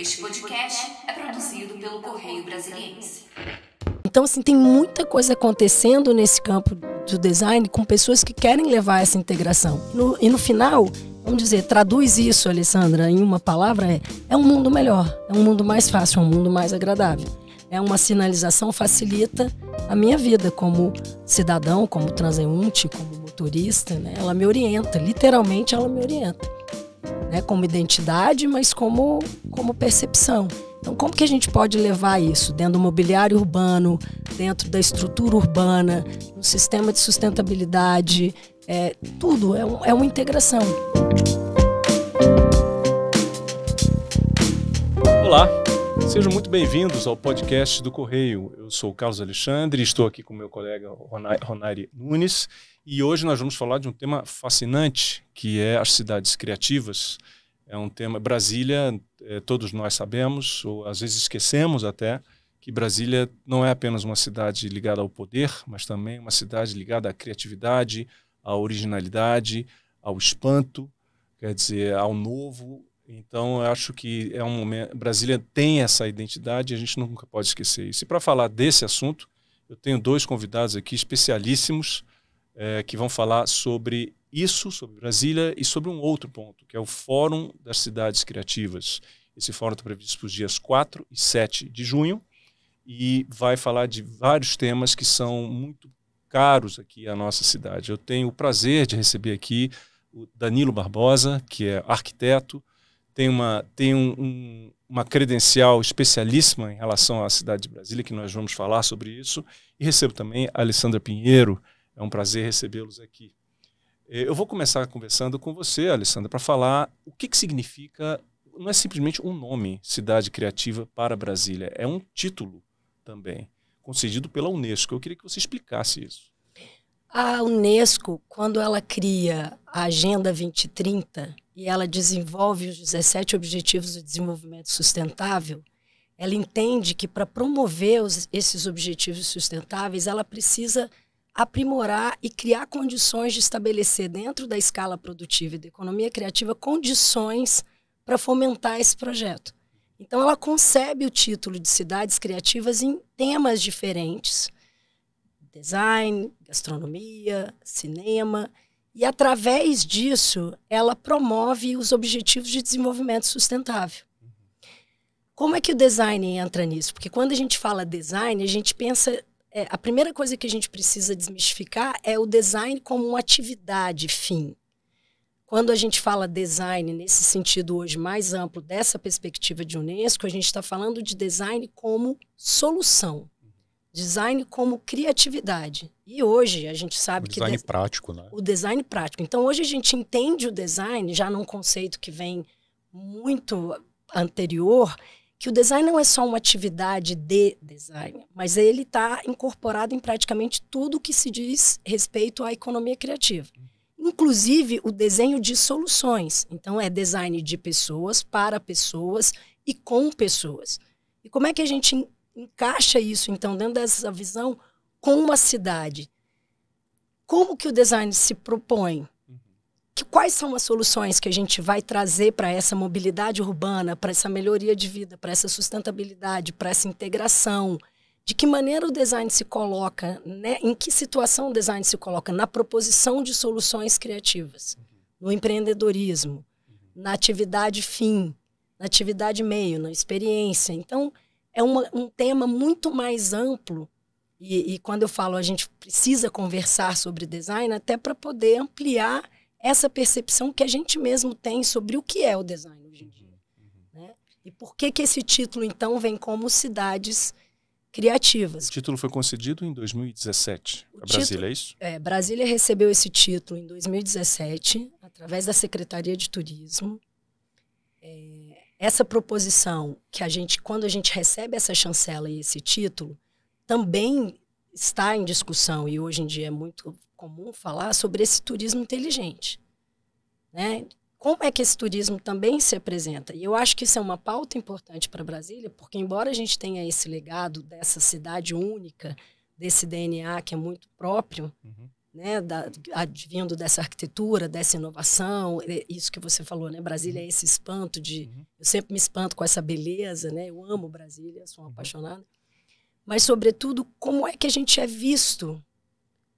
Este podcast é produzido pelo Correio Brasiliense. Então, assim, tem muita coisa acontecendo nesse campo do design com pessoas que querem levar essa integração. No, e no final, vamos dizer, traduz isso, Alessandra, em uma palavra, é, é um mundo melhor, é um mundo mais fácil, é um mundo mais agradável. É uma sinalização, facilita a minha vida como cidadão, como transeunte, como motorista, né? Ela me orienta, literalmente ela me orienta né, como identidade, mas como, como percepção. Então, como que a gente pode levar isso dentro do mobiliário urbano, dentro da estrutura urbana, no sistema de sustentabilidade, é, tudo é, um, é uma integração. Olá, sejam muito bem-vindos ao podcast do Correio. Eu sou o Carlos Alexandre, estou aqui com meu colega Ronari Nunes e hoje nós vamos falar de um tema fascinante, que é as cidades criativas. É um tema. Brasília, é, todos nós sabemos, ou às vezes esquecemos até, que Brasília não é apenas uma cidade ligada ao poder, mas também uma cidade ligada à criatividade, à originalidade, ao espanto, quer dizer, ao novo. Então, eu acho que é um momento. Brasília tem essa identidade e a gente nunca pode esquecer isso. E para falar desse assunto, eu tenho dois convidados aqui especialíssimos é, que vão falar sobre isso, sobre Brasília e sobre um outro ponto, que é o Fórum das Cidades Criativas. Esse fórum está previsto para os dias 4 e 7 de junho e vai falar de vários temas que são muito caros aqui à nossa cidade. Eu tenho o prazer de receber aqui o Danilo Barbosa, que é arquiteto, tem uma, tem um, um, uma credencial especialíssima em relação à cidade de Brasília, que nós vamos falar sobre isso. E recebo também a Alessandra Pinheiro, é um prazer recebê-los aqui. Eh, eu vou começar conversando com você, Alessandra, para falar o que, que significa, não é simplesmente um nome, Cidade Criativa para Brasília, é um título também, concedido pela Unesco. Eu queria que você explicasse isso. A Unesco, quando ela cria a Agenda 2030 e ela desenvolve os 17 Objetivos de Desenvolvimento Sustentável, ela entende que para promover os, esses objetivos sustentáveis, ela precisa aprimorar e criar condições de estabelecer dentro da escala produtiva e da economia criativa condições para fomentar esse projeto. Então ela concebe o título de cidades criativas em temas diferentes: design, gastronomia, cinema, e através disso ela promove os objetivos de desenvolvimento sustentável. Uhum. Como é que o design entra nisso? Porque quando a gente fala design, a gente pensa é, a primeira coisa que a gente precisa desmistificar é o design como uma atividade fim. Quando a gente fala design nesse sentido hoje mais amplo dessa perspectiva de Unesco, a gente está falando de design como solução, design como criatividade. E hoje a gente sabe o que design de... prático, né? O design prático. Então hoje a gente entende o design já num conceito que vem muito anterior, que o design não é só uma atividade de design, mas ele está incorporado em praticamente tudo que se diz respeito à economia criativa. Inclusive o desenho de soluções. Então, é design de pessoas, para pessoas e com pessoas. E como é que a gente encaixa isso, então, dentro dessa visão com uma cidade? Como que o design se propõe que, quais são as soluções que a gente vai trazer para essa mobilidade urbana, para essa melhoria de vida, para essa sustentabilidade, para essa integração? De que maneira o design se coloca, né? em que situação o design se coloca? Na proposição de soluções criativas, no empreendedorismo, na atividade fim, na atividade meio, na experiência. Então, é uma, um tema muito mais amplo. E, e, quando eu falo a gente precisa conversar sobre design, até para poder ampliar essa percepção que a gente mesmo tem sobre o que é o design hoje em dia. Uhum. Né? E por que, que esse título, então, vem como Cidades Criativas? O título foi concedido em 2017. O a Brasília, título, é isso? É, Brasília recebeu esse título em 2017, através da Secretaria de Turismo. É, essa proposição que a gente, quando a gente recebe essa chancela e esse título, também está em discussão e hoje em dia é muito comum falar sobre esse turismo inteligente. Né? Como é que esse turismo também se apresenta? E eu acho que isso é uma pauta importante para Brasília, porque embora a gente tenha esse legado dessa cidade única, desse DNA que é muito próprio, uhum. né, da, advindo dessa arquitetura, dessa inovação, isso que você falou, né, Brasília uhum. é esse espanto de, uhum. eu sempre me espanto com essa beleza, né, eu amo Brasília, sou uhum. apaixonada, mas sobretudo como é que a gente é visto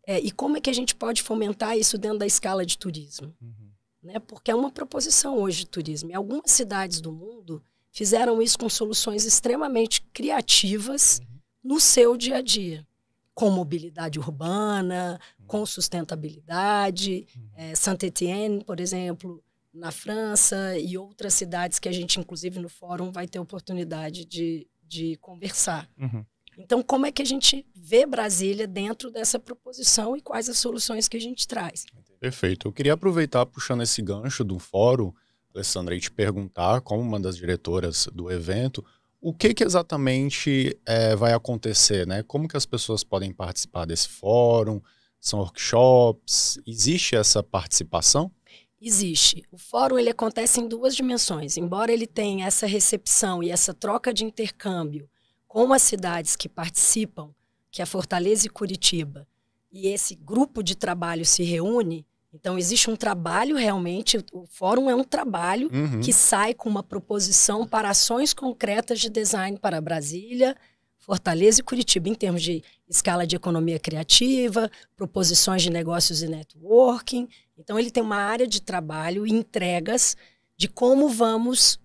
é, e como é que a gente pode fomentar isso dentro da escala de turismo? Uhum. Né? Porque é uma proposição hoje de turismo. E algumas cidades do mundo fizeram isso com soluções extremamente criativas uhum. no seu dia a dia, com mobilidade urbana, uhum. com sustentabilidade. Uhum. É, Saint-Étienne, por exemplo, na França e outras cidades que a gente, inclusive, no fórum vai ter oportunidade de, de conversar. Uhum. Então, como é que a gente vê Brasília dentro dessa proposição e quais as soluções que a gente traz? Perfeito. Eu queria aproveitar, puxando esse gancho do fórum, Alessandra, e te perguntar, como uma das diretoras do evento, o que, que exatamente é, vai acontecer, né? Como que as pessoas podem participar desse fórum? São workshops? Existe essa participação? Existe. O fórum ele acontece em duas dimensões. Embora ele tenha essa recepção e essa troca de intercâmbio com as cidades que participam, que é Fortaleza e Curitiba, e esse grupo de trabalho se reúne, então existe um trabalho realmente, o fórum é um trabalho uhum. que sai com uma proposição para ações concretas de design para Brasília, Fortaleza e Curitiba, em termos de escala de economia criativa, proposições de negócios e networking. Então, ele tem uma área de trabalho e entregas de como vamos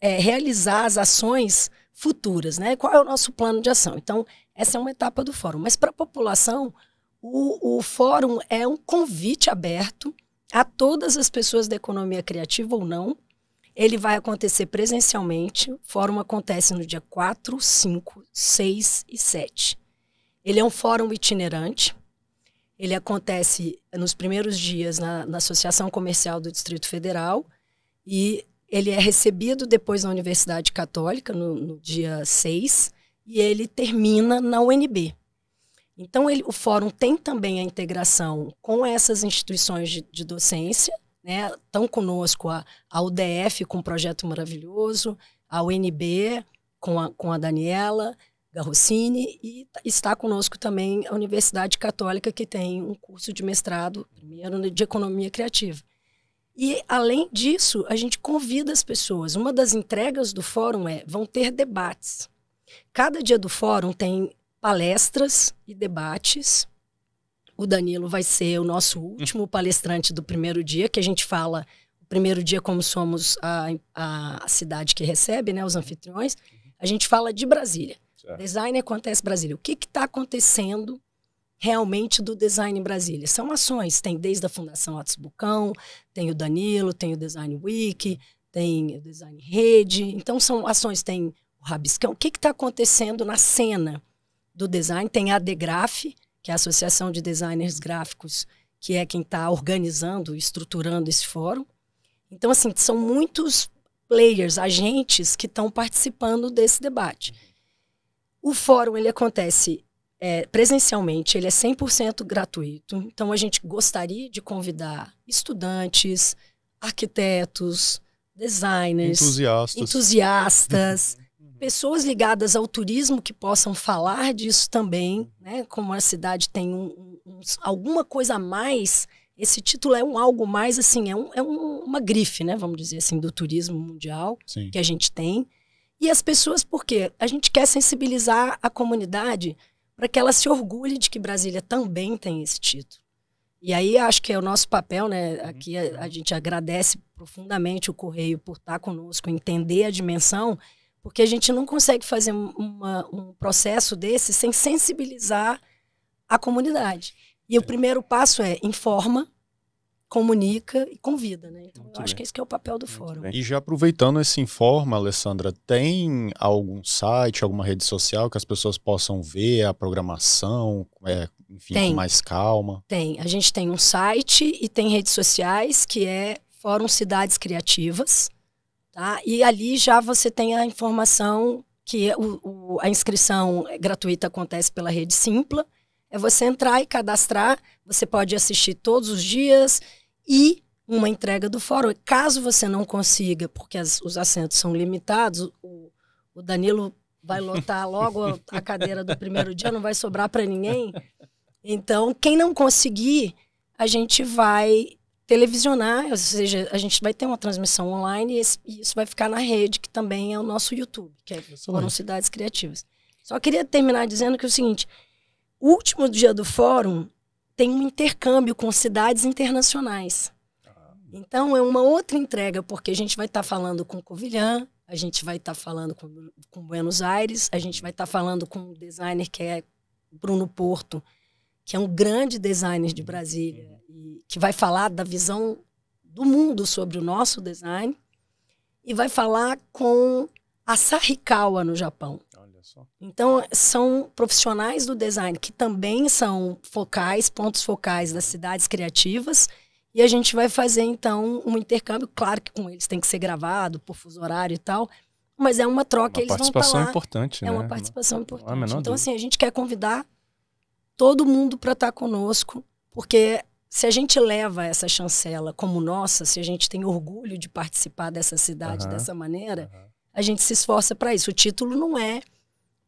é, realizar as ações futuras, né? Qual é o nosso plano de ação? Então, essa é uma etapa do fórum. Mas para a população, o, o fórum é um convite aberto a todas as pessoas da economia criativa ou não. Ele vai acontecer presencialmente. O fórum acontece no dia 4, 5, 6 e 7. Ele é um fórum itinerante. Ele acontece nos primeiros dias na, na Associação Comercial do Distrito Federal e ele é recebido depois na Universidade Católica, no, no dia 6, e ele termina na UNB. Então, ele, o fórum tem também a integração com essas instituições de, de docência, né? Estão conosco a, a UDF com um projeto maravilhoso, a UNB com a, com a Daniela Garrocini e está conosco também a Universidade Católica, que tem um curso de mestrado, primeiro, de Economia Criativa. E, além disso, a gente convida as pessoas. Uma das entregas do fórum é: vão ter debates. Cada dia do fórum tem palestras e debates. O Danilo vai ser o nosso último palestrante do primeiro dia, que a gente fala o primeiro dia como somos a, a, cidade que recebe, né, os anfitriões. A gente fala de Brasília. Certo. Design acontece Brasília. O que está acontecendo realmente do design em Brasília. São ações, tem desde a Fundação Atos Bucão, tem o Danilo, tem o Design Week, tem o Design Rede. Então, são ações, tem o Rabiscão. O que está acontecendo na cena do design? Tem a Degraf, que é a Associação de Designers Gráficos, que é quem está organizando, estruturando esse fórum. Então, assim, são muitos players, agentes que estão participando desse debate. O fórum ele acontece é, presencialmente, ele é 100% gratuito. Então, a gente gostaria de convidar estudantes, arquitetos, designers, entusiastas, entusiastas uhum. pessoas ligadas ao turismo que possam falar disso também, né? Como a cidade tem um, um, alguma coisa a mais, esse título é um algo mais, assim, é, um, é uma grife, né? Vamos dizer assim, do turismo mundial Sim. que a gente tem. E as pessoas, por quê a gente quer sensibilizar a comunidade para que ela se orgulhe de que Brasília também tem esse título. E aí acho que é o nosso papel, né? Aqui a, a gente agradece profundamente o Correio por estar conosco, entender a dimensão, porque a gente não consegue fazer uma, um processo desse sem sensibilizar a comunidade. E é. o primeiro passo é informa, comunica e convida, né? Então, acho que esse que é o papel do Muito fórum. Bem. E já aproveitando esse informa, Alessandra, tem algum site, alguma rede social que as pessoas possam ver a programação, é, enfim, tem. com mais calma? Tem. A gente tem um site e tem redes sociais, que é Fórum Cidades Criativas, tá? E ali já você tem a informação que o, o, a inscrição gratuita acontece pela rede Simpla. É você entrar e cadastrar. Você pode assistir todos os dias e uma entrega do fórum. Caso você não consiga, porque as, os assentos são limitados, o, o Danilo vai lotar logo a cadeira do primeiro dia, não vai sobrar para ninguém. Então, quem não conseguir, a gente vai televisionar, ou seja, a gente vai ter uma transmissão online e, esse, e isso vai ficar na rede, que também é o nosso YouTube, que é Fórum Cidades Criativas. Só queria terminar dizendo que é o seguinte, último dia do fórum, tem um intercâmbio com cidades internacionais. Então, é uma outra entrega, porque a gente vai estar tá falando com Covilhã, a gente vai estar tá falando com, com, Buenos Aires, a gente vai estar tá falando com um designer que é Bruno Porto, que é um grande designer de Brasília, e que vai falar da visão do mundo sobre o nosso design, e vai falar com a Sahikawa, no Japão, só. Então, são profissionais do design que também são focais, pontos focais das cidades criativas. E a gente vai fazer, então, um intercâmbio. Claro que com eles tem que ser gravado, por fuso horário e tal. Mas é uma troca, uma eles vão participação importante, É né? uma participação importante. É então, dúvida. assim, a gente quer convidar todo mundo para estar tá conosco, porque se a gente leva essa chancela como nossa, se a gente tem orgulho de participar dessa cidade uhum, dessa maneira, uhum. a gente se esforça para isso. O título não é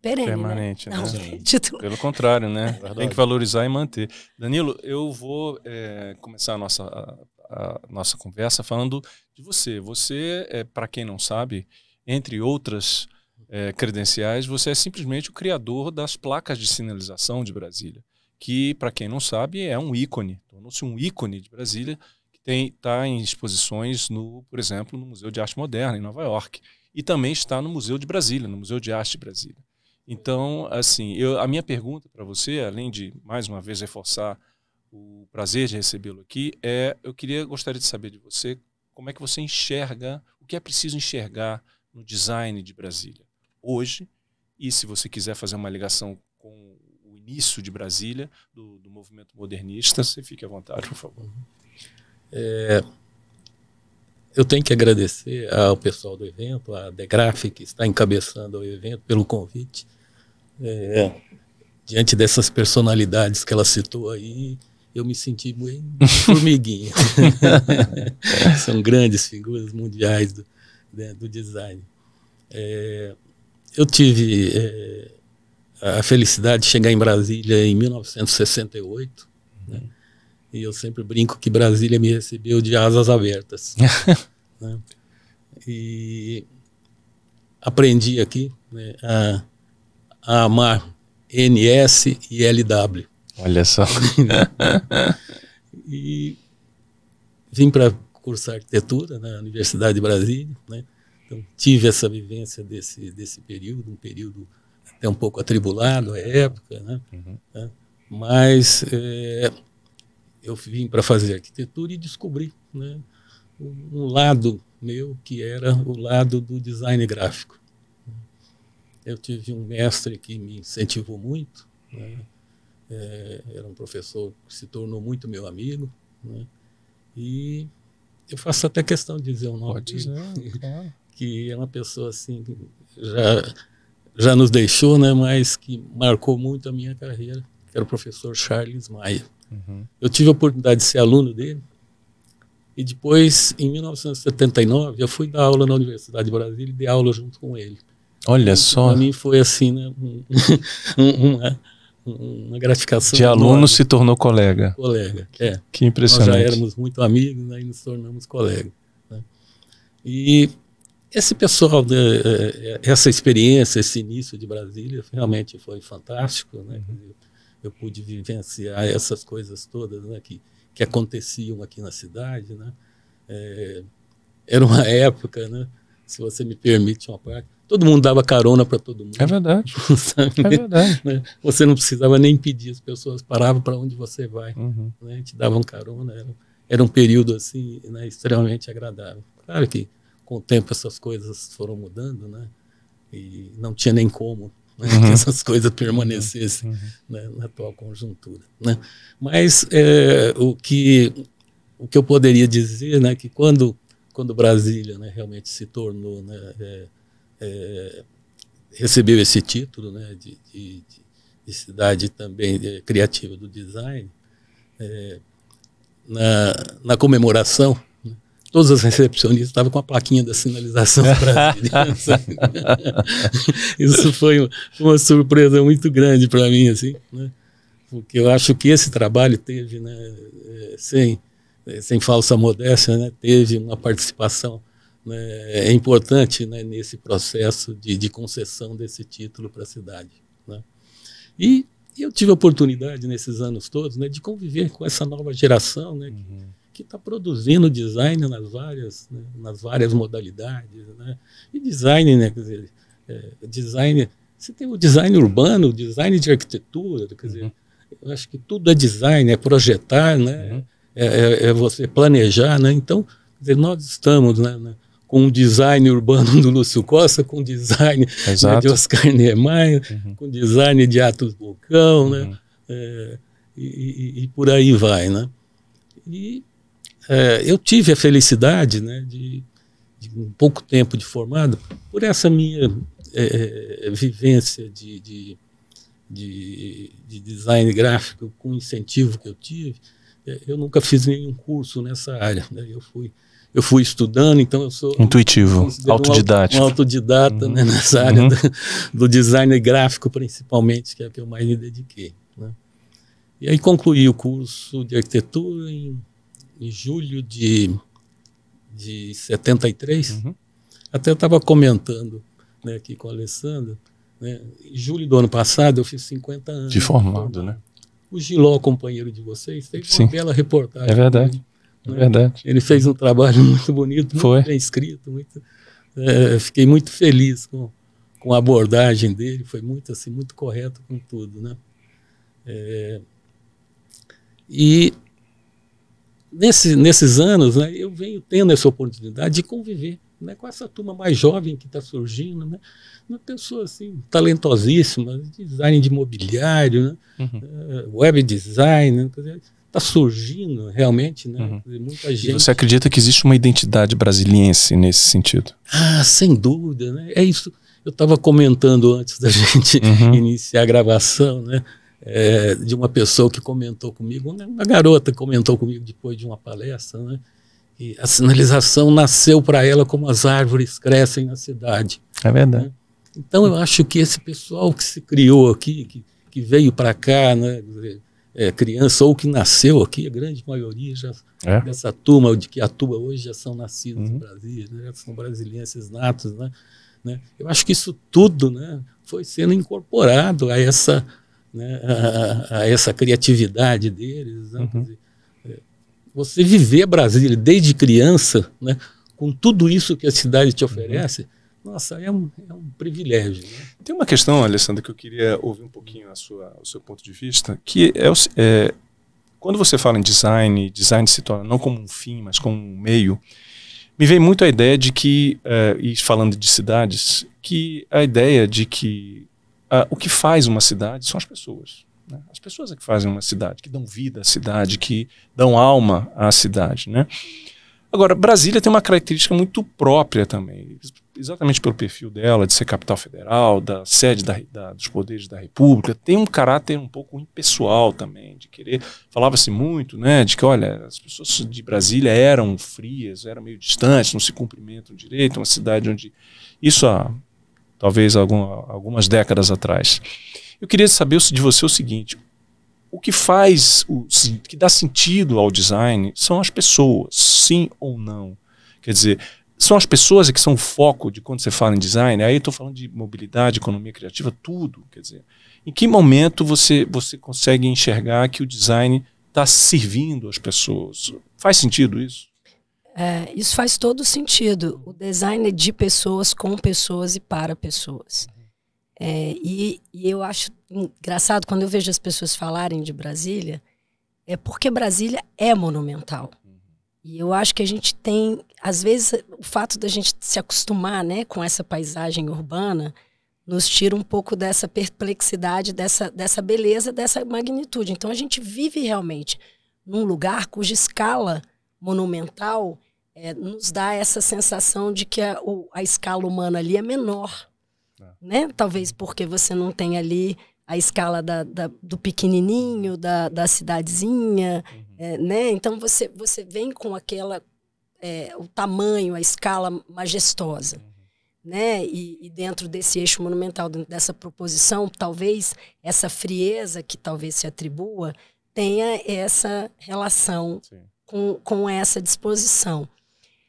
perene. Né? Permanente, né? Não, né? Título. Pelo contrário, né? Tem que valorizar e manter. Danilo, eu vou é, começar a nossa, a, a nossa conversa falando de você. Você, é, para quem não sabe, entre outras é, credenciais, você é simplesmente o criador das placas de sinalização de Brasília, que, para quem não sabe, é um ícone. Tornou-se um ícone de Brasília que está em exposições, no, por exemplo, no Museu de Arte Moderna, em Nova York. E também está no Museu de Brasília, no Museu de Arte de Brasília. Então, assim, eu, a minha pergunta para você, além de mais uma vez reforçar o prazer de recebê-lo aqui, é eu queria gostaria de saber de você como é que você enxerga o que é preciso enxergar no design de Brasília hoje e se você quiser fazer uma ligação com o início de Brasília do, do movimento modernista, você fique à vontade, por favor. É, eu tenho que agradecer ao pessoal do evento, a Degraf, que está encabeçando o evento, pelo convite. É, é, diante dessas personalidades que ela citou aí, eu me senti bem formiguinha. São grandes figuras mundiais do, né, do design. É, eu tive é, a felicidade de chegar em Brasília em 1968, né? Uhum. E eu sempre brinco que Brasília me recebeu de asas abertas. né? E aprendi aqui né, a, a, amar NS e LW. Olha só. e vim para cursar arquitetura na Universidade de Brasília. Né? Então, tive essa vivência desse, desse período, um período até um pouco atribulado à época, né? Uhum. Tá? Mas é, eu vim para fazer arquitetura e descobri né, um lado meu que era o lado do design gráfico. Eu tive um mestre que me incentivou muito, né, é, era um professor que se tornou muito meu amigo, né, e eu faço até questão de dizer o nome dele, é. que é uma pessoa assim que já já nos deixou, né, mas que marcou muito a minha carreira, que era o professor Charles Maia. Uhum. Eu tive a oportunidade de ser aluno dele. E depois, em 1979, eu fui dar aula na Universidade de Brasília e dei aula junto com ele. Olha então, só. Para mim foi assim, né? uma, né, uma gratificação. De aluno enorme. se tornou colega. Colega, é. Que impressionante. Nós já éramos muito amigos né, e nos tornamos colegas. Né? E esse pessoal, né, é, é, essa experiência, esse início de Brasília realmente foi fantástico. Né? Uhum eu pude vivenciar essas coisas todas né, que, que aconteciam aqui na cidade. Né? É, era uma época, né, se você me permite uma parte, todo mundo dava carona para todo mundo. É verdade. Sabe? É verdade. Né, você não precisava nem pedir, as pessoas paravam para onde você vai. Uhum. Né? Te davam carona, era, era um período assim, né, extremamente agradável. Claro que com o tempo essas coisas foram mudando, né? E não tinha nem como né? uhum. que essas coisas permanecessem uhum. né? na atual conjuntura. Né? Mas é, o, que, o que eu poderia dizer é né, que quando, quando Brasília né, realmente se tornou, né, é, é, recebeu esse título né, de, de, de cidade também é, criativa do design, é, na, na comemoração Todas as recepcionistas estavam com a plaquinha da sinalização Brasil. Assim. Isso foi uma surpresa muito grande para mim, assim, né? porque eu acho que esse trabalho teve, né, é, sem, é, sem falsa modéstia, né, teve uma participação né, é importante né, nesse processo de, de concessão desse título para a cidade. Né? E, e eu tive a oportunidade nesses anos todos né, de conviver com essa nova geração, né, uhum que está produzindo design nas várias, né, nas várias modalidades. Né? E design, né, quer dizer, é, design, você tem o design urbano, o design de arquitetura, quer dizer, uhum. eu acho que tudo é design, é projetar, né? Uhum. É, é, é, você planejar, né? Então, dizer, nós estamos né, né, com o design urbano do Lúcio Costa, com o design né, de Oscar Niemeyer, uhum. com o design de Atos Bocão, né? Uhum. É, e, e, e por aí vai, né? E é, eu tive a felicidade né, de, de, um pouco tempo de formado, por essa minha é, é vivência de, de, de, design gráfico, com o incentivo que eu tive, é, eu nunca fiz nenhum curso nessa área. Né? Eu fui eu fui estudando, então eu sou intuitivo, autodidata, um autodidata né, uhum. né, nessa área uhum. do, do, design gráfico principalmente, que é a que eu mais me dediquei. Né? E aí concluí o curso de arquitetura em em julho de, de 73, uhum. até estava comentando né, aqui com a Alessandra, né, em julho do ano passado eu fiz 50 anos. De formado, né? O Giló, companheiro de vocês, teve Sim. uma bela reportagem. É verdade. É né? É verdade. Ele fez um trabalho muito bonito, Foi. bem escrito. Muito, é, fiquei muito feliz com, com a abordagem dele, foi muito assim, muito correto com tudo, né? É, e nesse, nesses anos, né, eu venho tendo essa oportunidade de conviver né, com essa turma mais jovem que está surgindo, né, uma pessoa assim, talentosíssima, design de mobiliário, né, uhum. Eh, web design, né, está surgindo realmente, né, uhum. muita gente. E você acredita que existe uma identidade brasiliense nesse sentido? Ah, sem dúvida, né, é isso. Eu estava comentando antes da gente uhum. iniciar a gravação, né, é, de uma pessoa que comentou comigo, uma garota comentou comigo depois de uma palestra, né? E a sinalização nasceu para ela como as árvores crescem na cidade. É verdade. Né? Então eu acho que esse pessoal que se criou aqui, que, que veio para cá, né? É, criança ou que nasceu aqui, a grande maioria já, é. dessa turma de que atua hoje já são nascidos uhum. no Brasil, né? são brasileiros natos. Né? né? Eu acho que isso tudo né, foi sendo incorporado a essa né, a, a, essa criatividade deles. Né? Uhum. É, você viver Brasília desde criança, né, com tudo isso que a cidade te uhum. oferece, uhum. nossa, é um, é um privilégio. Né? Tem uma questão, Alessandro, que eu queria ouvir um pouquinho a sua, o seu ponto de vista, que é, é quando você fala em design, design se torna não como um fim, mas como um meio me vem muito a ideia de que, uh, e falando de cidades, que a ideia de que Uh, o que faz uma cidade são as pessoas. Né? As pessoas é que fazem uma cidade, que dão vida à cidade, que dão alma à cidade. Né? Agora, Brasília tem uma característica muito própria também, exatamente pelo perfil dela, de ser capital federal, da sede da, da, dos poderes da República, tem um caráter um pouco impessoal também, de querer. Falava-se muito, né, de que, olha, as pessoas de Brasília eram frias, eram meio distantes, não se cumprimentam direito, uma cidade onde. Isso há talvez algum, algumas décadas atrás. Eu queria saber de você é o seguinte: o que faz, o que dá sentido ao design são as pessoas, sim ou não? Quer dizer, são as pessoas que são o foco de quando você fala em design. Aí estou falando de mobilidade, economia criativa, tudo. Quer dizer, em que momento você, você consegue enxergar que o design está servindo as pessoas? Faz sentido isso? É, isso faz todo sentido. O design é de pessoas, com pessoas e para pessoas. É, e, e, eu acho engraçado quando eu vejo as pessoas falarem de Brasília, é porque Brasília é monumental. E eu acho que a gente tem, às vezes, o fato da gente se acostumar né, com essa paisagem urbana nos tira um pouco dessa perplexidade, dessa, dessa beleza, dessa magnitude. Então a gente vive realmente num lugar cuja escala monumental é, nos dá essa sensação de que a, o, a escala humana ali é menor. É. Né? Talvez porque você não tem ali a escala da, da do pequenininho, da, da cidadezinha. Uhum. É, né? Então você, você vem com aquela é, o tamanho, a escala majestosa. Uhum. Né? E, e, dentro desse eixo monumental, dentro dessa proposição, talvez essa frieza que talvez se atribua tenha essa relação Sim com, com essa disposição.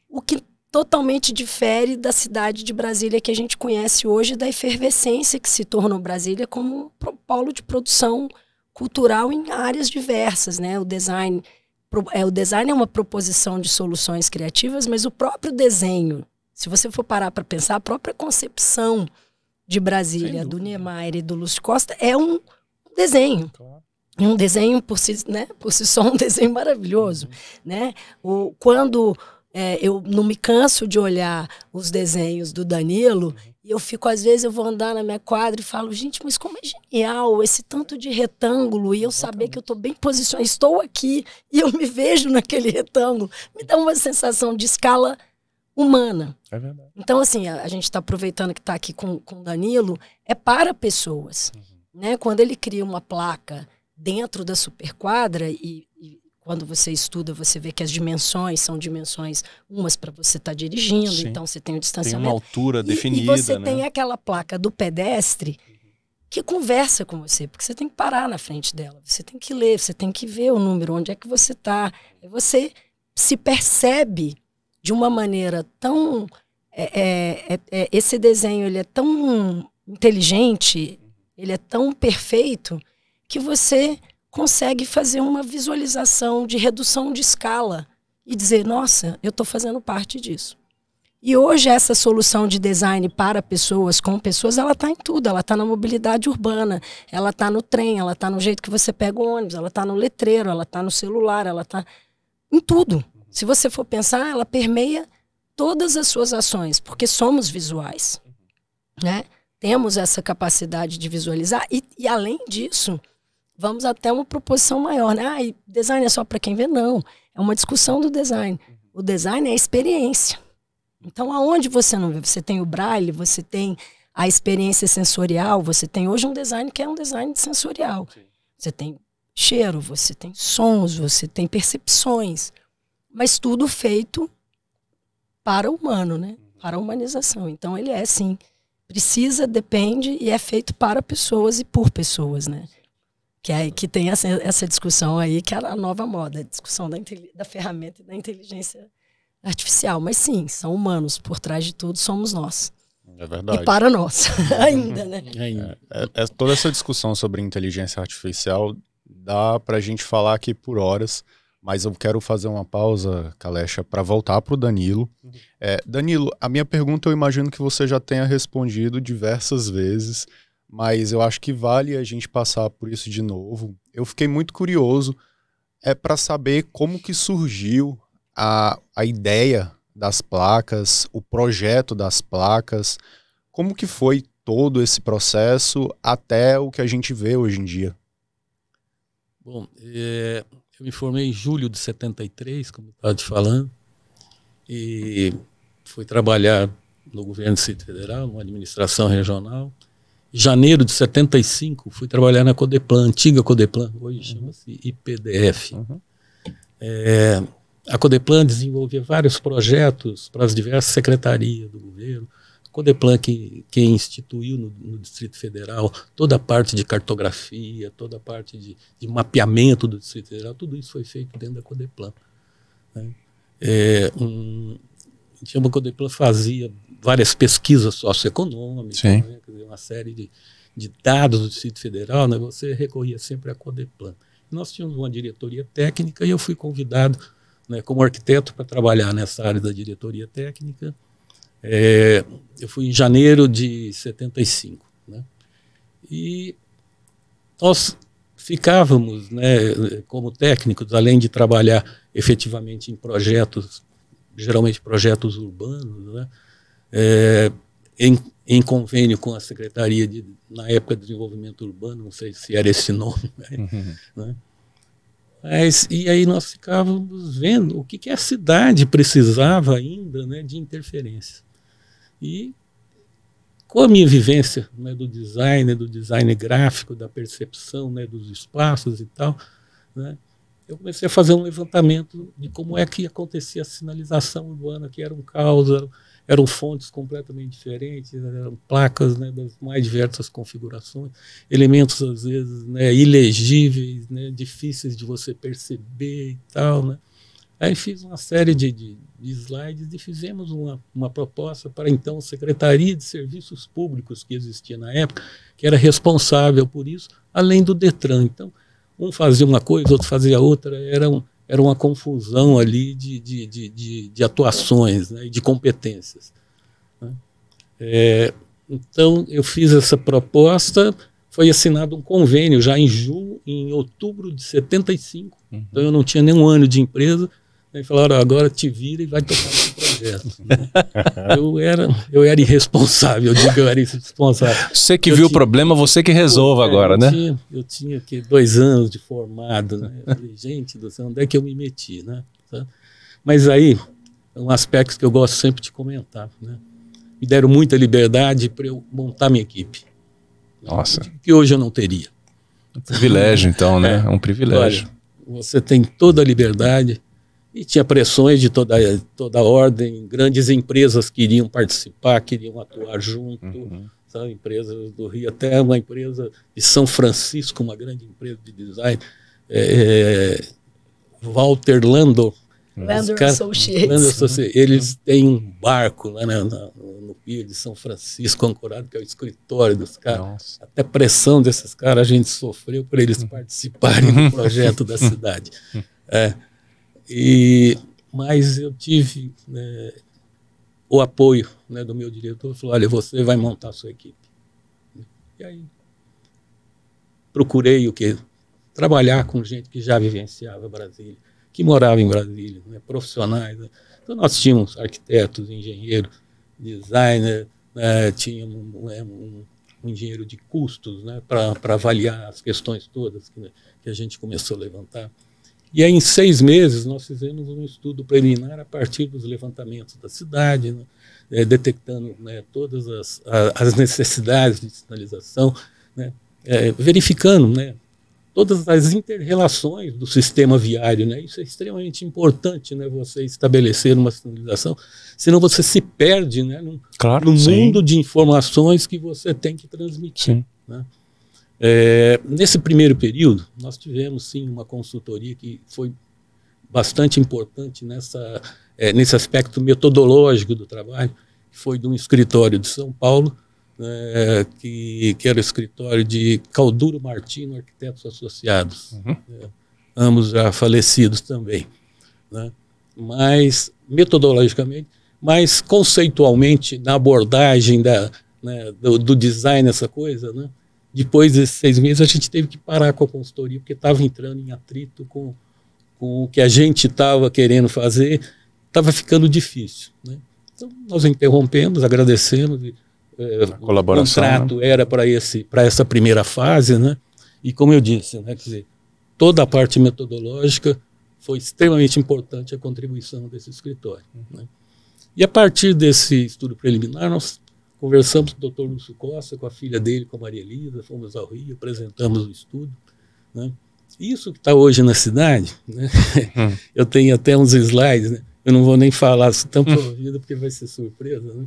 O que totalmente difere da cidade de Brasília que a gente conhece hoje, da efervescência que se tornou Brasília como polo de produção cultural em áreas diversas, né? O design é o design é uma proposição de soluções criativas, mas o próprio desenho, se você for parar para pensar, a própria concepção de Brasília, do Niemeyer e do Lúcio Costa é um desenho. E um desenho por si, né, por si só um desenho maravilhoso, uhum. né? O, quando é, eu não me canso de olhar os desenhos do Danilo, uhum. e eu fico, às vezes, eu vou andar na minha quadra e falo, gente, mas como é genial esse tanto de retângulo e eu saber que eu estou bem posicionado, estou aqui e eu me vejo naquele retângulo, me dá uma sensação de escala humana. É verdade. Então, assim, a, a gente está aproveitando que está aqui com, com o Danilo, é para pessoas. Uhum. Né? Quando ele cria uma placa dentro da superquadra e, e quando você estuda, você vê que as dimensões são dimensões, umas para você estar tá dirigindo, Sim. então você tem o distanciamento. Tem uma altura e, definida. E você né? tem aquela placa do pedestre que conversa com você, porque você tem que parar na frente dela, você tem que ler, você tem que ver o número, onde é que você está. É você se percebe de uma maneira tão. É, é, é, é, esse desenho ele é tão inteligente, ele é tão perfeito que você consegue fazer uma visualização de redução de escala e dizer, nossa, eu estou fazendo parte disso. E hoje essa solução de design para pessoas, com pessoas, ela está em tudo. Ela está na mobilidade urbana, ela está no trem, ela está no jeito que você pega o ônibus, ela está no letreiro, ela está no celular, ela está em tudo. Se você for pensar, ela permeia todas as suas ações, porque somos visuais, né? Temos essa capacidade de visualizar e, e além disso, vamos até uma proposição maior. Né? Ah, design é só para quem vê? Não. É uma discussão do design. O design é a experiência. Então, aonde você não vê? Você tem o braille, você tem a experiência sensorial, você tem hoje um design que é um design sensorial. Sim. Você tem cheiro, você tem sons, você tem percepções, mas tudo feito para o humano, né? Uhum. Para a humanização. Então ele é sim, precisa, depende e é feito para pessoas e por pessoas, né? Que, é, que tem essa, essa discussão aí, que é a nova moda, a discussão da, da ferramenta e da inteligência artificial. Mas sim, são humanos, por trás de tudo somos nós. É verdade. E para nós, ainda, né? É, é, é, toda essa discussão sobre inteligência artificial dá para a gente falar aqui por horas, mas eu quero fazer uma pausa, Kalecha, para voltar para o Danilo. Uhum. É, Danilo, a minha pergunta eu imagino que você já tenha respondido diversas vezes, mas eu acho que vale a gente passar por isso de novo. Eu fiquei muito curioso é para saber como que surgiu a, a ideia das placas, o projeto das placas, como que foi todo esse processo até o que a gente vê hoje em dia. Bom, é, eu me formei em julho de 73, como estava te falando, e fui trabalhar no governo do Sítio Federal, numa administração regional, janeiro de 75, fui trabalhar na Codeplan, antiga Codeplan, hoje uhum. chama-se IPDF. Uhum. É, a Codeplan desenvolvia vários projetos para as diversas secretarias do governo. A Codeplan que, que instituiu no, no, Distrito Federal toda a parte de cartografia, toda a parte de, de mapeamento do Distrito Federal, tudo isso foi feito dentro da Codeplan. Né? É, um, tinha uma do fazia várias pesquisas socioeconômicas, né? dizer, uma série de, de dados do Distrito Federal, né? você recorria sempre à Codeplan. Nós tínhamos uma diretoria técnica e eu fui convidado né, como arquiteto para trabalhar nessa área da diretoria técnica. É, eu fui em janeiro de 75. Né? E nós ficávamos, né, como técnicos, além de trabalhar efetivamente em projetos geralmente projetos urbanos, né? É, em, em, convênio com a Secretaria de, na época, de Desenvolvimento Urbano, não sei se era esse nome, uhum. né? Mas, e aí nós ficávamos vendo o que, que a cidade precisava ainda né, de interferência. E com a minha vivência né, do design, do design gráfico, da percepção né, dos espaços e tal, né, eu comecei a fazer um levantamento de como é que acontecia a sinalização urbana, que era um caos, eram, eram fontes completamente diferentes, eram placas né, das mais diversas configurações, elementos às vezes né, ilegíveis, né, difíceis de você perceber e tal. Né. Aí fiz uma série de, de, de slides e fizemos uma, uma proposta para então a Secretaria de Serviços Públicos que existia na época, que era responsável por isso, além do DETRAN. Então, um fazia uma coisa, outro fazia outra. Era, um, era uma confusão ali de, de, de, de, de atuações né, e de competências. Né? É, então, eu fiz essa proposta. Foi assinado um convênio já em julho, em outubro de 75. Uhum. Então, eu não tinha nenhum ano de empresa. Aí falaram, agora te vira e vai tocar projeto. Né? eu, era, eu era irresponsável, eu digo que eu era irresponsável. Você que eu viu tinha, o problema, você que resolva agora, eu né? Tinha, eu tinha que, dois anos de formado, né? Eu falei, gente do céu, onde é que eu me meti, né? Tá? Mas aí, um aspecto que eu gosto sempre de comentar, né? Me deram muita liberdade para eu montar minha equipe. Nossa. Que hoje eu não teria. Um privilégio, então, né? É um privilégio. Olha, você tem toda a liberdade e tinha pressões de toda, toda ordem, grandes empresas queriam participar, queriam atuar junto. Uhum. empresas do Rio, até uma empresa de São Francisco, uma grande empresa de design, é, é Walter Landor. Uhum. Landor Associates. eles uhum. têm um barco lá no Pio de São Francisco, ancorado, que é o escritório dos caras. Até pressão desses caras a gente sofreu por eles uhum. participarem do projeto da cidade. É. E, mas eu tive né, o apoio né, do meu diretor, falou, olha, você vai montar a sua equipe. E aí procurei o que Trabalhar com gente que já vivenciava Brasília, que morava em Brasília, né, profissionais. Né? Então nós tínhamos arquitetos, engenheiros, designer, né, tínhamos né, um, um, engenheiro de custos né, para avaliar as questões todas que, né, que a gente começou a levantar. E aí, em seis meses, nós fizemos um estudo preliminar a partir dos levantamentos da cidade, né, é, detectando né, todas as, a, as, necessidades de sinalização, né, é, verificando né, todas as interrelações do sistema viário. Né. Isso é extremamente importante, né, você estabelecer uma sinalização, senão você se perde num, claro, no, mundo de informações que você tem que transmitir. Sim. É, nesse primeiro período, nós tivemos sim uma consultoria que foi bastante importante nessa, é, nesse aspecto metodológico do trabalho, que foi de um escritório de São Paulo, é, que, que, era o escritório de Calduro Martino, Arquitetos Associados, uhum. É, ambos já falecidos também. Né? Mas, metodologicamente, mas conceitualmente, na abordagem da, né, do, do design, essa coisa, né? Depois desses seis meses, a gente teve que parar com a consultoria, porque estava entrando em atrito com, com o que a gente estava querendo fazer, estava ficando difícil. Né? Então, nós interrompemos, agradecemos. É, a colaboração, o contrato né? era para essa primeira fase, né? E como eu disse, né, quer dizer, toda a parte metodológica foi extremamente importante a contribuição desse escritório. Uhum. Né? E a partir desse estudo preliminar, nós Conversamos com o doutor Lúcio Costa, com a filha dele, com a Maria Elisa, fomos ao Rio, apresentamos o estudo. Né? Isso que está hoje na cidade, né? hum. eu tenho até uns slides, né? eu não vou nem falar tão hum. provido, porque vai ser surpresa. Né?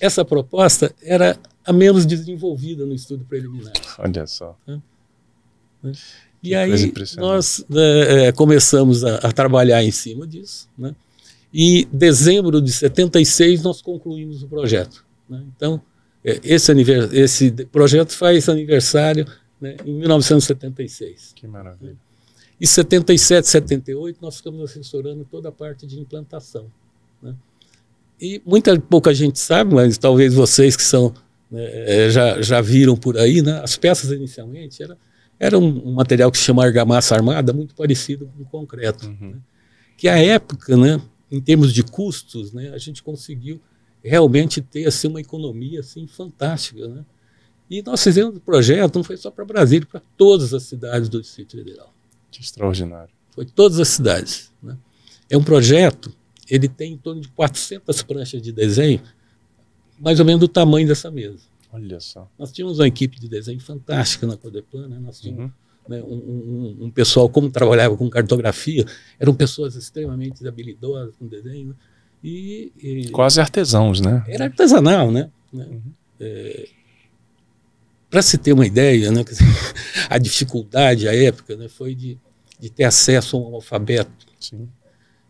Essa proposta era a menos desenvolvida no estudo preliminar. Olha só. Né? né? E aí nós né, é, começamos a, a, trabalhar em cima disso. Né? E dezembro de 76 nós concluímos o projeto. Né? Então, é, esse, esse, projeto faz aniversário né, em 1976. Que maravilha. Né? E 77, 78, nós ficamos assessorando toda a parte de implantação. Né? E muita pouca gente sabe, mas talvez vocês que são né, é, já, já viram por aí, né, as peças inicialmente era, era um, um material que se chama argamassa armada, muito parecido com o concreto. Uhum. Né? Que à época, né, em termos de custos, né, a gente conseguiu realmente ter assim, uma economia assim, fantástica. Né? E nós fizemos o projeto, não foi só para Brasília, para todas as cidades do Distrito Federal. Que extraordinário. Foi todas as cidades. Né? É um projeto, ele tem em torno de 400 pranchas de desenho, mais ou menos do tamanho dessa mesa. Olha só. Nós tínhamos uma equipe de desenho fantástica na Codeplan, né? nós tínhamos uhum. né, um, um, um, pessoal, como trabalhava com cartografia, eram pessoas extremamente habilidosas com desenho. Né? E, e, Quase artesãos, né? Era artesanal, né? Uhum. É, Para se ter uma ideia, né, a dificuldade à época né, foi de, de ter acesso a um alfabeto. Sim.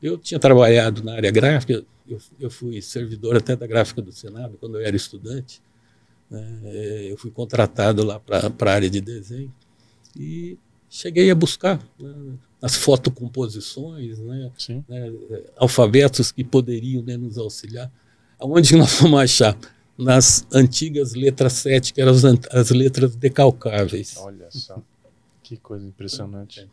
Eu tinha trabalhado na área gráfica, eu, eu fui servidor até da gráfica do Senado quando eu era estudante. Né, é, eu fui contratado lá para a área de desenho e cheguei a buscar né, as fotocomposições, né, né, alfabetos que poderiam né, nos auxiliar. Aonde nós vamos achar? Nas antigas letras 7, que eram as, as letras decalcáveis. Olha só, que coisa impressionante.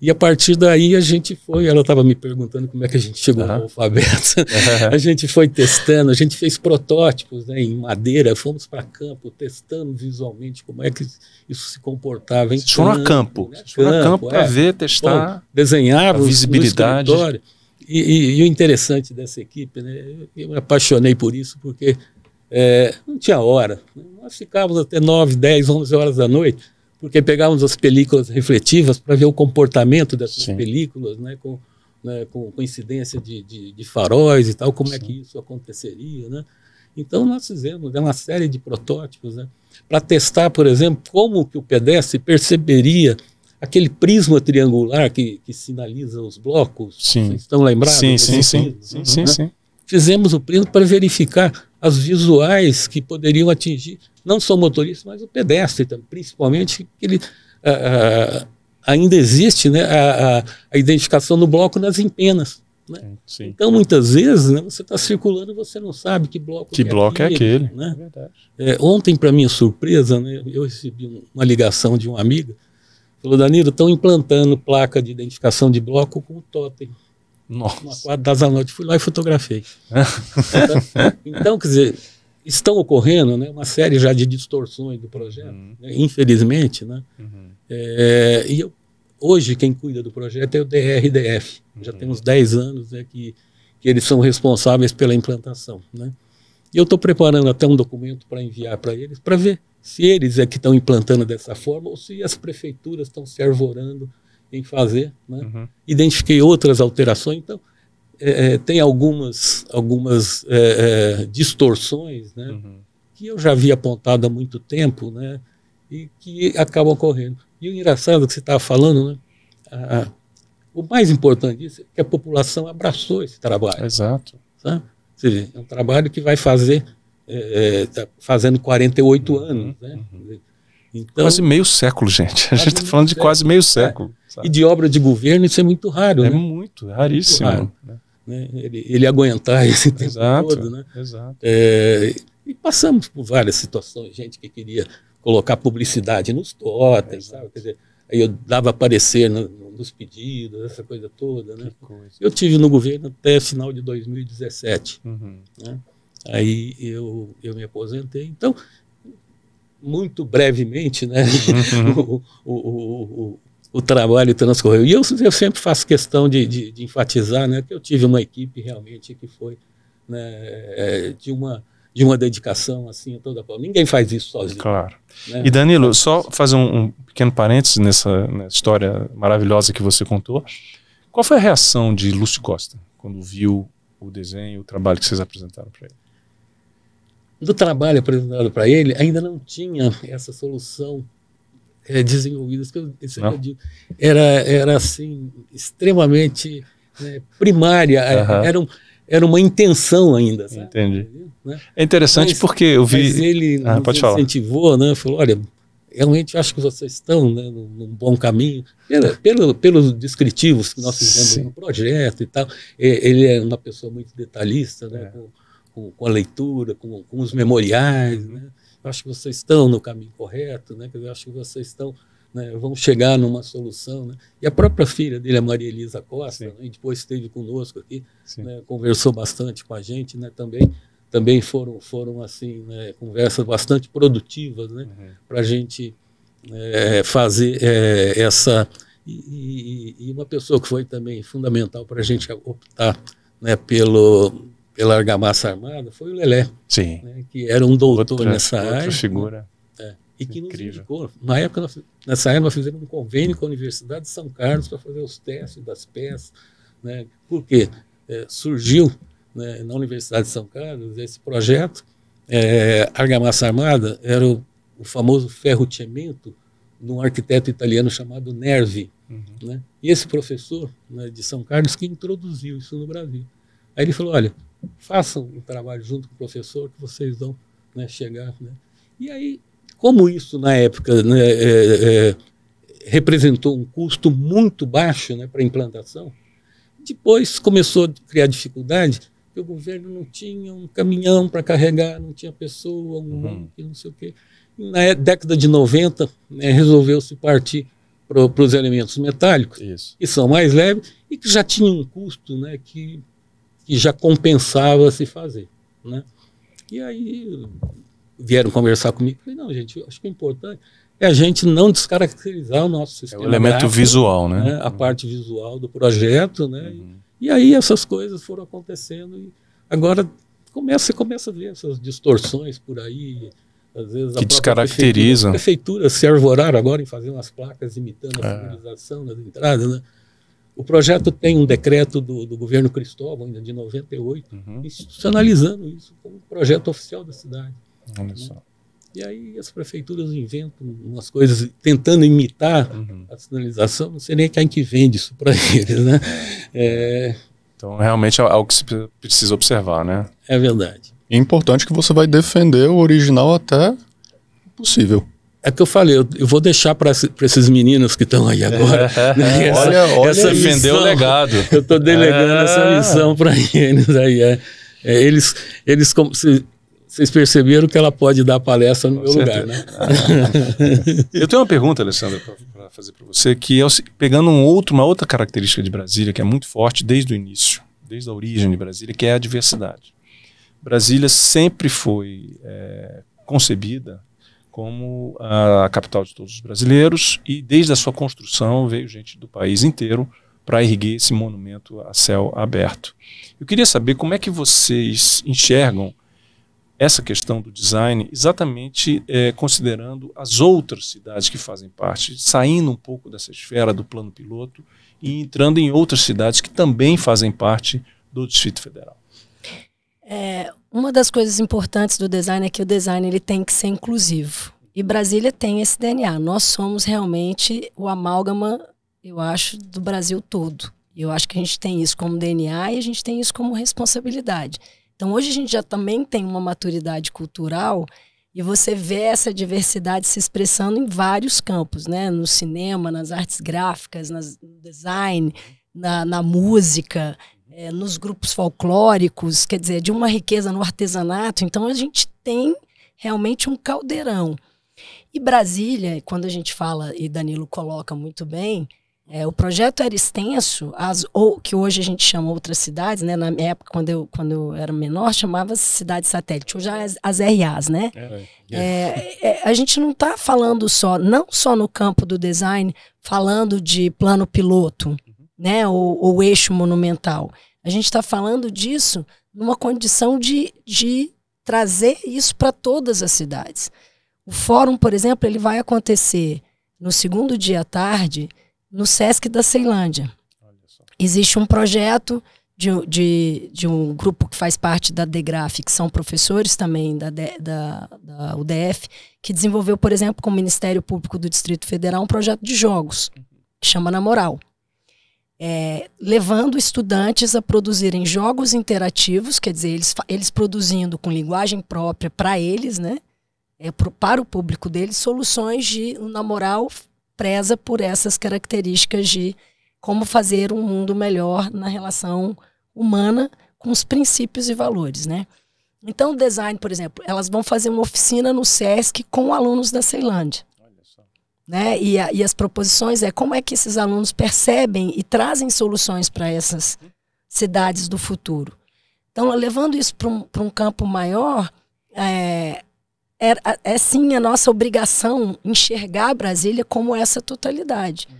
E a partir daí a gente foi. Ela estava me perguntando como é que a gente chegou uhum. no alfabeto. Uhum. a gente foi testando, a gente fez protótipos né, em madeira, fomos para campo, testando visualmente como é que isso se comportava. Vocês foram a campo. Né? Foram campo, campo para é. ver, testar. desenhar, a visibilidade. E, e, e, o interessante dessa equipe, né, eu me apaixonei por isso, porque é, não tinha hora. Nós ficávamos até 9, 10, 11 horas da noite porque pegávamos as películas refletivas para ver o comportamento dessas Sim. películas, né, com, né, com, incidência de, de, de, faróis e tal, como Sim. é que isso aconteceria, né? Então nós fizemos é uma série de protótipos, né, para testar, por exemplo, como que o pedestre perceberia aquele prisma triangular que, que sinaliza os blocos, sim. estão lembrados? Sim, sim, sim. sim, sim, né? sim, Fizemos o prisma para verificar as visuais que poderiam atingir não só o motorista, mas o pedestre, também, principalmente, que ele ah, ah, ainda existe né, a, a, identificação do bloco nas empenas. Né? Então, muitas vezes, né, você está circulando e você não sabe que bloco que, que é bloco é aquele. É aquele. Né? É, é ontem, para minha surpresa, né, eu recebi uma ligação de uma amiga, falou, Danilo, estão implantando placa de identificação de bloco com o totem. Nossa. Uma quadra da Zanotti. Fui lá e fotografei. então, quer dizer, estão ocorrendo né, uma série já de distorções do projeto, uhum. né, infelizmente. Né? Uhum. É, e eu, hoje quem cuida do projeto é o DRDF. Uhum. Já tem uns 10 anos né, que, que eles são responsáveis pela implantação. Né? E eu estou preparando até um documento para enviar para eles, para ver se eles é que estão implantando dessa forma ou se as prefeituras estão se arvorando em fazer. Né? Uhum. Identifiquei outras alterações, então é, é, tem algumas, algumas é, é, distorções né, uhum. que eu já havia apontado há muito tempo né, e que acabam ocorrendo. E o engraçado é que você estava falando, né, a, o mais importante disso é que a população abraçou esse trabalho. Exato. Sabe? Tá? é um trabalho que vai fazer, está é, tá fazendo 48 uhum. anos. Né? Uhum. Então, quase meio século, gente. A gente está falando de quase meio século. E de obra de governo, isso é muito raro. É né? muito, é raríssimo. Muito raro. Né? né? ele, ele aguentar esse tempo exato, todo. Né? Exato. É, e passamos por várias situações, gente que queria colocar publicidade nos totens, é, Quer dizer, aí eu dava aparecer no, nos pedidos, essa coisa toda. Né? Coisa. Eu tive no governo até final de 2017. Uhum. Né? Aí eu, eu me aposentei. Então, muito brevemente, né? Uhum. o, o, o trabalho transcorreu. E eu, eu sempre faço questão de, de, de, enfatizar né, que eu tive uma equipe realmente que foi né, é, de, uma, de uma dedicação assim a toda forma. Ninguém faz isso sozinho. Claro. Né? E Danilo, só fazer um, um pequeno parênteses nessa, nessa, história maravilhosa que você contou. Qual foi a reação de Lúcio Costa quando viu o desenho, o trabalho que vocês apresentaram para ele? Do trabalho apresentado para ele, ainda não tinha essa solução é, desenvolvidas, que eu, é eu digo, era, era assim, extremamente né, primária, uhum. era, um, era uma intenção ainda. Sabe? Entendi. Né? É interessante mas, porque eu vi. Mas ele ah, nos incentivou, falar. né? Falou: olha, realmente acho que vocês estão né, num, num bom caminho, pelo, pelos descritivos que nós fizemos Sim. no projeto e tal. É, ele é uma pessoa muito detalhista, né? É. Com, com, a leitura, com, com os memoriais, né? acho que vocês estão no caminho correto, né? eu acho que vocês estão né, vão chegar numa solução. Né? E a própria filha dele, a Maria Elisa Costa, né, depois esteve conosco aqui, né, conversou bastante com a gente né, também. Também foram, foram assim, né, conversas bastante produtivas uhum. para a gente é, fazer é, essa. E, e, e, uma pessoa que foi também fundamental para a gente optar pelo, pela argamassa armada foi o Lelé. Sim. Né, que era um doutor outra, nessa outra área. Né, figura. Né, e que Incrível. indicou. Na época, nós, nessa época, nós fizemos um convênio com a Universidade de São Carlos para fazer os testes das peças. Né? Porque é, surgiu né, na Universidade de São Carlos esse projeto. É, argamassa armada era o, o famoso ferro-cimento de um arquiteto italiano chamado Nervi. Uhum. Né? E esse professor né, de São Carlos que introduziu isso no Brasil. Aí ele falou: olha, façam o um trabalho junto com o professor, que vocês vão né, chegar. Né? E aí, como isso na época né, é, é, é representou um custo muito baixo né, para implantação, depois começou a criar dificuldade, porque o governo não tinha um caminhão para carregar, não tinha pessoa, um uhum. não sei o quê. Na é, década de 90, né, resolveu-se partir para os elementos metálicos, Isso. que são mais leves e que já tinham um custo né, que que já compensava se fazer, né? E aí vieram conversar comigo, falei, não, gente, acho que o é importante é a gente não descaracterizar o nosso sistema. É o elemento gráfico, visual, né? né? A uhum. parte visual do projeto, né? Uhum. E, e, aí essas coisas foram acontecendo e agora começa, começa a ver essas distorções por aí, às vezes que descaracteriza. Prefeitura, a prefeitura se arvorar agora em fazer umas placas imitando a é. civilização nas entradas, né? O projeto tem um decreto do, do governo Cristóvão, ainda de 98, uhum. institucionalizando isso como projeto oficial da cidade. Olha só. E aí as prefeituras inventam umas coisas tentando imitar uhum. a sinalização, não sei nem quem que vende isso para eles, né? É... Então realmente é algo que se precisa observar, né? É verdade. É importante que você vai defender o original até possível. É que eu falei, eu, eu vou deixar para esses meninos que estão aí agora. É, né? essa, olha, olha essa missão, vendeu o legado. Eu estou delegando é. essa missão para eles aí. É, é, eles, eles como, se, vocês perceberam que ela pode dar palestra no Com meu certeza. lugar, né? Eu tenho uma pergunta, Alessandra, para fazer para você, que é pegando um outro, uma outra característica de Brasília que é muito forte desde o início, desde a origem de Brasília, que é a diversidade. Brasília sempre foi é, concebida como a capital de todos os brasileiros, e desde a sua construção veio gente do país inteiro para erguer esse monumento a céu aberto. Eu queria saber como é que vocês enxergam essa questão do design, exatamente é, considerando as outras cidades que fazem parte, saindo um pouco dessa esfera do plano piloto e entrando em outras cidades que também fazem parte do Distrito Federal. É, uma das coisas importantes do design é que o design ele tem que ser inclusivo. E Brasília tem esse DNA. Nós somos realmente o amálgama, eu acho, do Brasil todo. Eu acho que a gente tem isso como DNA e a gente tem isso como responsabilidade. Então hoje a gente já também tem uma maturidade cultural e você vê essa diversidade se expressando em vários campos, né? No cinema, nas artes gráficas, nas, no design, na, na música é, nos grupos folclóricos, quer dizer, de uma riqueza no artesanato. Então a gente tem realmente um caldeirão. E Brasília, quando a gente fala, e Danilo coloca muito bem, é, o projeto era extenso, as, ou que hoje a gente chama outras cidades, né? Na época, quando eu, quando eu era menor, chamava se cidade satélite, hoje é as, as RAs, né? É, é. é, a gente não está falando só, não só no campo do design, falando de plano piloto, uhum. né? ou, ou eixo monumental. A gente está falando disso numa condição de, de trazer isso para todas as cidades. O fórum, por exemplo, ele vai acontecer no segundo dia à tarde no Sesc da Ceilândia. Existe um projeto de, de, de um grupo que faz parte da DEGRAF, que são professores também da, da, da UDF, que desenvolveu, por exemplo, com o Ministério Público do Distrito Federal, um projeto de jogos, uhum. que chama Na Moral é, levando estudantes a produzirem jogos interativos, quer dizer, eles, eles produzindo com linguagem própria para eles, né? É, pro, para o público deles, soluções de, na moral, preza por essas características de como fazer um mundo melhor na relação humana com os princípios e valores, né? Então, design, por exemplo, elas vão fazer uma oficina no SESC com alunos da Ceilândia. Né? E, a, e as proposições é como é que esses alunos percebem e trazem soluções para essas cidades do futuro. Então, levando isso para um, um campo maior, é, é, é, é, sim a nossa obrigação enxergar Brasília como essa totalidade. Uhum.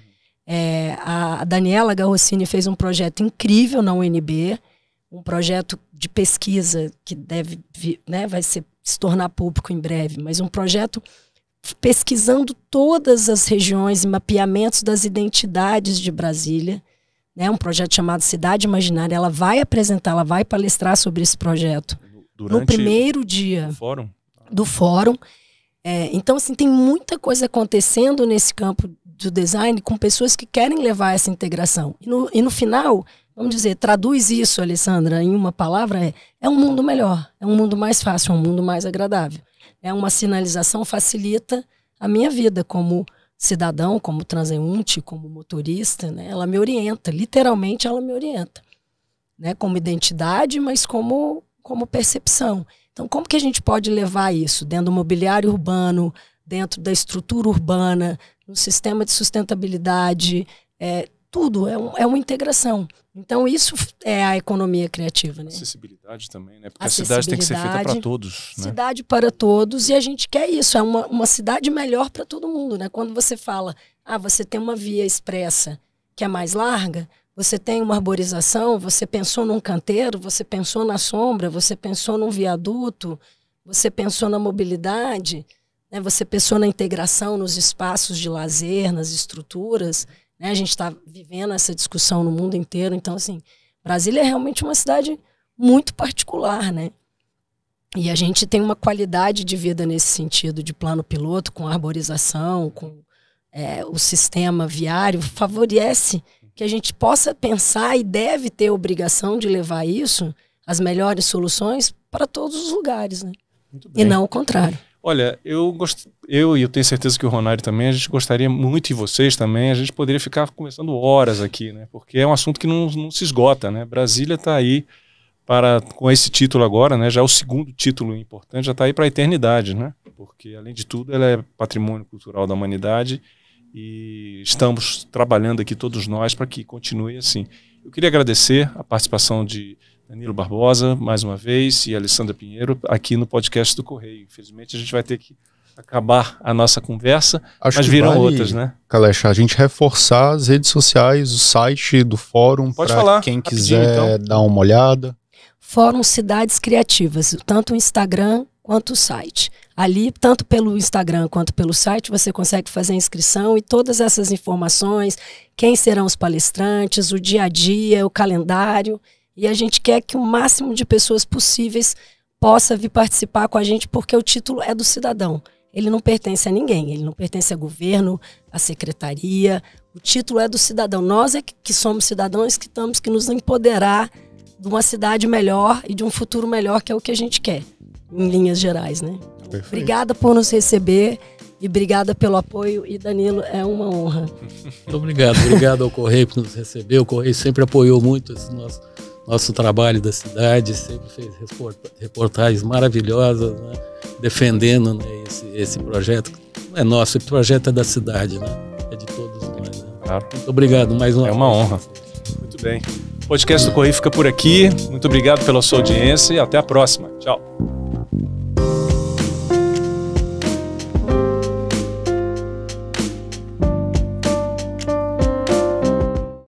É, a Daniela Garrocini fez um projeto incrível na UNB, um projeto de pesquisa que deve, né, vai ser, se tornar público em breve, mas um projeto pesquisando todas as regiões e mapeamentos das identidades de Brasília, né, um projeto chamado Cidade Imaginária. Ela vai apresentar, ela vai palestrar sobre esse projeto Durante no primeiro dia fórum. do fórum. É, então, assim, tem muita coisa acontecendo nesse campo do design com pessoas que querem levar essa integração. E no, e no final, vamos dizer, traduz isso, Alessandra, em uma palavra, é, é um mundo melhor, é um mundo mais fácil, é um mundo mais agradável. É Uma sinalização facilita a minha vida como cidadão, como transeunte, como motorista. Né? Ela me orienta, literalmente ela me orienta. Né? Como identidade, mas como, como percepção. Então, como que a gente pode levar isso dentro do mobiliário urbano, dentro da estrutura urbana, no sistema de sustentabilidade? É, tudo é, um, é uma integração. Então, isso é a economia criativa. Né? Acessibilidade também, né? Porque a cidade tem que ser feita para todos. Né? Cidade para todos, e a gente quer isso, é uma, uma cidade melhor para todo mundo. Né? Quando você fala, ah, você tem uma via expressa que é mais larga, você tem uma arborização, você pensou num canteiro, você pensou na sombra, você pensou num viaduto, você pensou na mobilidade, né? você pensou na integração nos espaços de lazer, nas estruturas. Né? A gente está vivendo essa discussão no mundo inteiro. Então, assim, Brasília é realmente uma cidade muito particular, né? E a gente tem uma qualidade de vida nesse sentido, de plano piloto, com arborização, com é, o sistema viário, favorece que a gente possa pensar e deve ter obrigação de levar isso, as melhores soluções, para todos os lugares, né? E não o contrário. Olha, eu gost eu e eu tenho certeza que o Ronário também, a gente gostaria muito, e vocês também, a gente poderia ficar conversando horas aqui, né? Porque é um assunto que não, não se esgota, né? Brasília está aí para com esse título agora, né? Já é o segundo título importante, já está aí para a eternidade, né? Porque além de tudo, ela é patrimônio cultural da humanidade e estamos trabalhando aqui todos nós para que continue assim. Eu queria agradecer a participação de Danilo Barbosa mais uma vez e Alessandra Pinheiro aqui no podcast do Correio. Infelizmente a gente vai ter que acabar a nossa conversa, Acho mas viram vale, outras, né? Calecha, a gente reforçar as redes sociais, o site do fórum, para quem quiser então. dar uma olhada. Fórum Cidades Criativas, tanto o Instagram quanto o site. Ali, tanto pelo Instagram quanto pelo site, você consegue fazer a inscrição e todas essas informações, quem serão os palestrantes, o dia a dia, o calendário. E a gente quer que o máximo de pessoas possíveis possa vir participar com a gente, porque o título é do cidadão ele não pertence a ninguém, ele não pertence a governo, a secretaria. O título é do cidadão. Nós é que somos cidadãos que temos que nos empoderar de uma cidade melhor e de um futuro melhor, que é o que a gente quer, em linhas gerais, né? Perfeito. Obrigada por nos receber e obrigada pelo apoio. E Danilo, é uma honra. Muito obrigado, obrigado ao Correio por nos receber. O Correio sempre apoiou muito esse nosso nosso trabalho da cidade, sempre fez reportagens maravilhosas, né? defendendo né, esse, esse, projeto. Não é nosso, o projeto é da cidade, né? é de todos nós. Né? Claro. Muito obrigado mais uma É uma vez. honra. Muito bem. O podcast do Correio fica por aqui. Muito obrigado pela sua audiência e até a próxima. Tchau.